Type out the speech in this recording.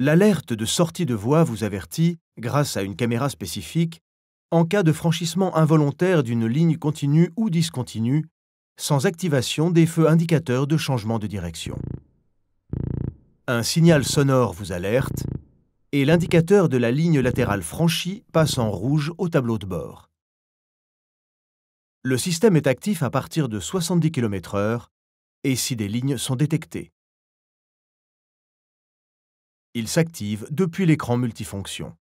L'alerte de sortie de voie vous avertit, grâce à une caméra spécifique, en cas de franchissement involontaire d'une ligne continue ou discontinue, sans activation des feux indicateurs de changement de direction. Un signal sonore vous alerte et l'indicateur de la ligne latérale franchie passe en rouge au tableau de bord. Le système est actif à partir de 70 km/h et si des lignes sont détectées. Il s'active depuis l'écran multifonction.